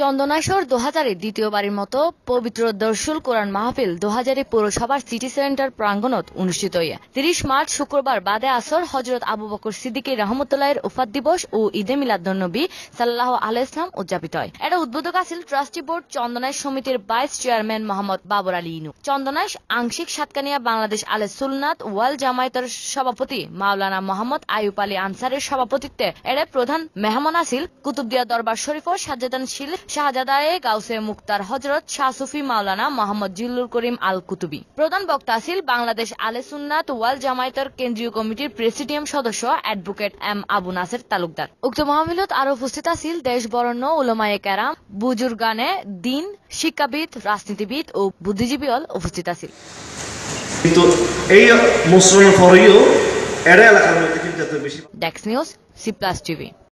চন্দনাশর দোহাজারে দ্বিতীয়বারের মতো পবিত্র দর্শুল কোরআন মাহফিল দোহাজারে পৌরসভার সিটি সেন্টার প্রাঙ্গণত অনুষ্ঠিত হইয়া তিরিশ মার্চ শুক্রবার বাদে আসর হজরত আবু বকর সিদ্দিকী রহমতুল্লাহের উফাদ দিবস ও ঈদে মিলাদনবী সাল্লাহ আলহ ইসলাম উদযাপিত হয় এটা উদ্বোধক আছিল ট্রাস্টি বোর্ড চন্দনাশ সমিতির ভাইস চেয়ারম্যান মোহাম্মদ বাবর আলী ইনু চন্দনাশ আংশিক সাতকানিয়া বাংলাদেশ আলে সুলনাথ ওয়াল জামায়াতের সভাপতি মাওলানা মোহাম্মদ আয়ুপ আলী আনসারের সভাপতিত্বে এর প্রধান মেহমান আছিল কুতুবদিয়া দরবার শরীফ ও সাজ্জাদান শিল শাহজাদায়ে গাউসে মুক্তার হজরত শাহ সুফি মাওলানা মোহাম্মদ জিল্লুল করিম আল কুতুবি প্রধান বক্তা আছিল বাংলাদেশ আলে সুন্নাত ওয়াল জামায়াতের কেন্দ্রীয় কমিটির প্রেসিডিয়াম সদস্য অ্যাডভোকেট এম আবু নাসের তালুকদার উক্ত মহামিলত আরো উপস্থিত আছিল দেশ বরণ্য উলমায়ে ক্যারাম বুজুর্গানে দিন শিক্ষাবিদ রাজনীতিবিদ ও বুদ্ধিজীবীও উপস্থিত আছিল কিন্তু এই এরা এলাকার মধ্যে কিন্তু বেশি ডেক্স নিউজ সি প্লাস টিভি